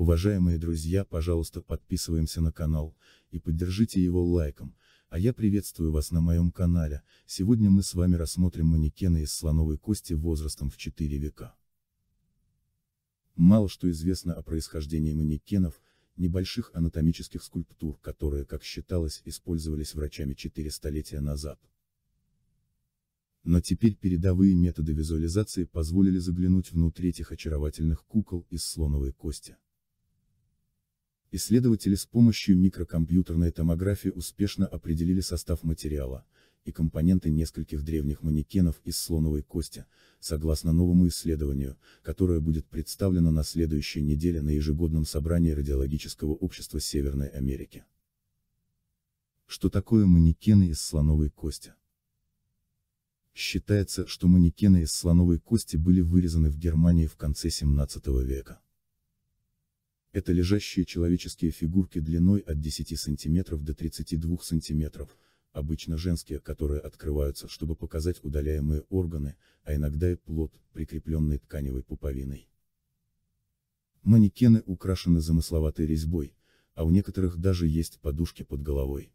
Уважаемые друзья, пожалуйста, подписываемся на канал и поддержите его лайком. А я приветствую вас на моем канале. Сегодня мы с вами рассмотрим манекены из слоновой кости возрастом в 4 века. Мало что известно о происхождении манекенов, небольших анатомических скульптур, которые, как считалось, использовались врачами 4 столетия назад. Но теперь передовые методы визуализации позволили заглянуть внутрь этих очаровательных кукол из слоновой кости. Исследователи с помощью микрокомпьютерной томографии успешно определили состав материала и компоненты нескольких древних манекенов из слоновой кости, согласно новому исследованию, которое будет представлено на следующей неделе на ежегодном собрании Радиологического общества Северной Америки. Что такое манекены из слоновой кости? Считается, что манекены из слоновой кости были вырезаны в Германии в конце 17 века. Это лежащие человеческие фигурки длиной от 10 сантиметров до 32 сантиметров, обычно женские, которые открываются, чтобы показать удаляемые органы, а иногда и плод, прикрепленный тканевой пуповиной. Манекены украшены замысловатой резьбой, а у некоторых даже есть подушки под головой.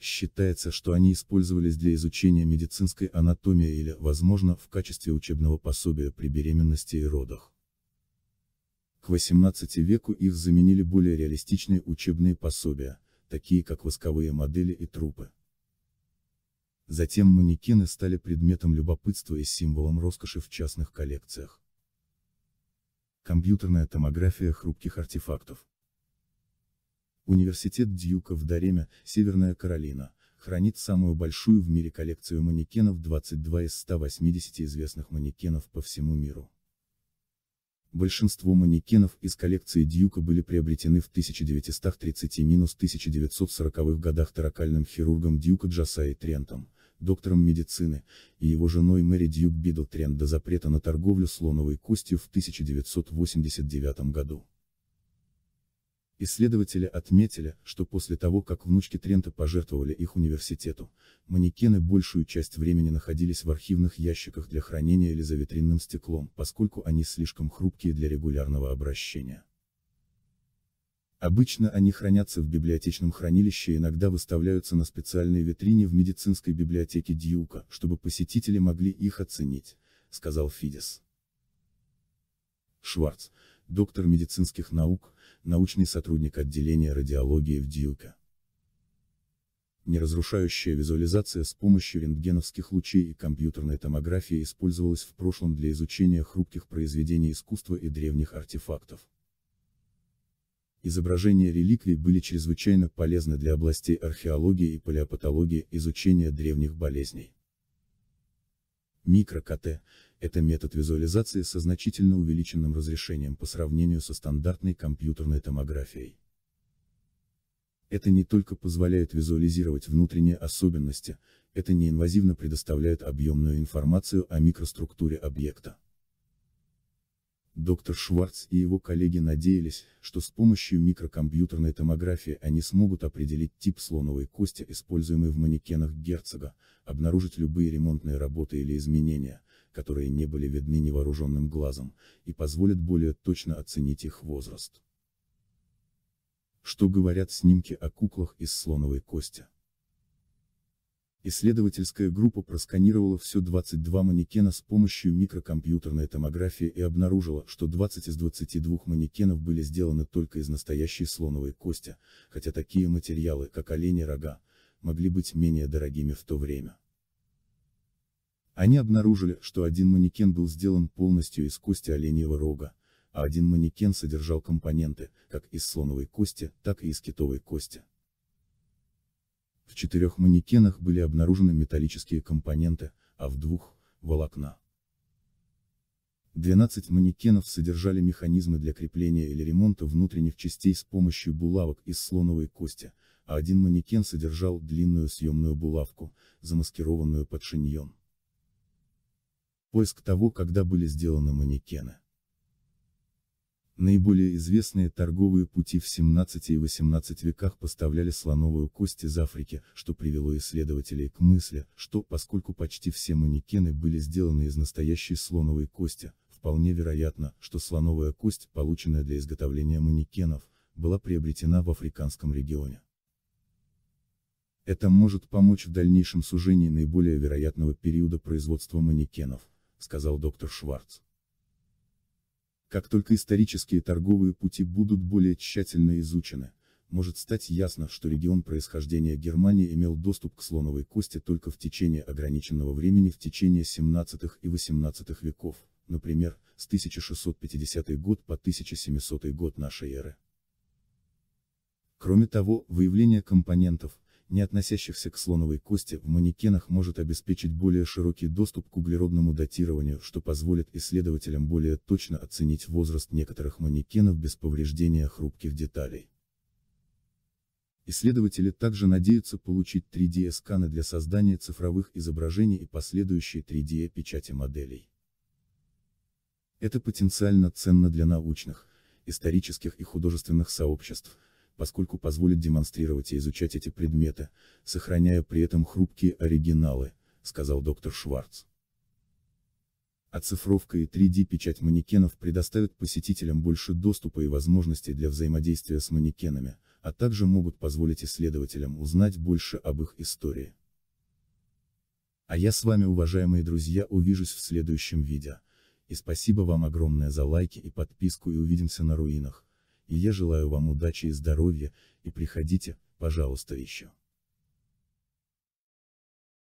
Считается, что они использовались для изучения медицинской анатомии или, возможно, в качестве учебного пособия при беременности и родах. К XVIII веку их заменили более реалистичные учебные пособия, такие как восковые модели и трупы. Затем манекены стали предметом любопытства и символом роскоши в частных коллекциях. Компьютерная томография хрупких артефактов. Университет Дьюка в Дареме, Северная Каролина, хранит самую большую в мире коллекцию манекенов 22 из 180 известных манекенов по всему миру. Большинство манекенов из коллекции Дьюка были приобретены в 1930-1940-х годах таракальным хирургом Дьюка Джасаи Трентом, доктором медицины, и его женой Мэри Дьюк Бидл Трент до запрета на торговлю слоновой костью в 1989 году. Исследователи отметили, что после того, как внучки Трента пожертвовали их университету, манекены большую часть времени находились в архивных ящиках для хранения или за витринным стеклом, поскольку они слишком хрупкие для регулярного обращения. Обычно они хранятся в библиотечном хранилище и иногда выставляются на специальной витрине в медицинской библиотеке Дьюка, чтобы посетители могли их оценить, сказал Фидис. Шварц, доктор медицинских наук, научный сотрудник отделения радиологии в Дьюка. Неразрушающая визуализация с помощью рентгеновских лучей и компьютерной томографии использовалась в прошлом для изучения хрупких произведений искусства и древних артефактов. Изображения реликвий были чрезвычайно полезны для областей археологии и палеопатологии изучения древних болезней. Микро-КТ – это метод визуализации со значительно увеличенным разрешением по сравнению со стандартной компьютерной томографией. Это не только позволяет визуализировать внутренние особенности, это неинвазивно предоставляет объемную информацию о микроструктуре объекта. Доктор Шварц и его коллеги надеялись, что с помощью микрокомпьютерной томографии они смогут определить тип слоновой кости, используемый в манекенах герцога, обнаружить любые ремонтные работы или изменения, которые не были видны невооруженным глазом, и позволят более точно оценить их возраст. Что говорят снимки о куклах из слоновой кости? Исследовательская группа просканировала все 22 манекена с помощью микрокомпьютерной томографии и обнаружила, что 20 из 22 манекенов были сделаны только из настоящей слоновой кости, хотя такие материалы, как олени рога, могли быть менее дорогими в то время. Они обнаружили, что один манекен был сделан полностью из кости оленьего рога, а один манекен содержал компоненты, как из слоновой кости, так и из китовой кости четырех манекенах были обнаружены металлические компоненты, а в двух – волокна. 12 манекенов содержали механизмы для крепления или ремонта внутренних частей с помощью булавок из слоновой кости, а один манекен содержал длинную съемную булавку, замаскированную под шиньон. Поиск того, когда были сделаны манекены. Наиболее известные торговые пути в 17 и 18 веках поставляли слоновую кость из Африки, что привело исследователей к мысли, что, поскольку почти все манекены были сделаны из настоящей слоновой кости, вполне вероятно, что слоновая кость, полученная для изготовления манекенов, была приобретена в африканском регионе. Это может помочь в дальнейшем сужении наиболее вероятного периода производства манекенов, сказал доктор Шварц. Как только исторические торговые пути будут более тщательно изучены, может стать ясно, что регион происхождения Германии имел доступ к слоновой кости только в течение ограниченного времени в течение 17 и 18 веков, например, с 1650 год по 1700 год нашей эры. Кроме того, выявление компонентов, не относящихся к слоновой кости, в манекенах может обеспечить более широкий доступ к углеродному датированию, что позволит исследователям более точно оценить возраст некоторых манекенов без повреждения хрупких деталей. Исследователи также надеются получить 3D-сканы для создания цифровых изображений и последующей 3D-печати моделей. Это потенциально ценно для научных, исторических и художественных сообществ, поскольку позволит демонстрировать и изучать эти предметы, сохраняя при этом хрупкие оригиналы, сказал доктор Шварц. Оцифровка и 3D-печать манекенов предоставят посетителям больше доступа и возможностей для взаимодействия с манекенами, а также могут позволить исследователям узнать больше об их истории. А я с вами, уважаемые друзья, увижусь в следующем видео. И спасибо вам огромное за лайки и подписку и увидимся на руинах и я желаю вам удачи и здоровья, и приходите, пожалуйста, еще.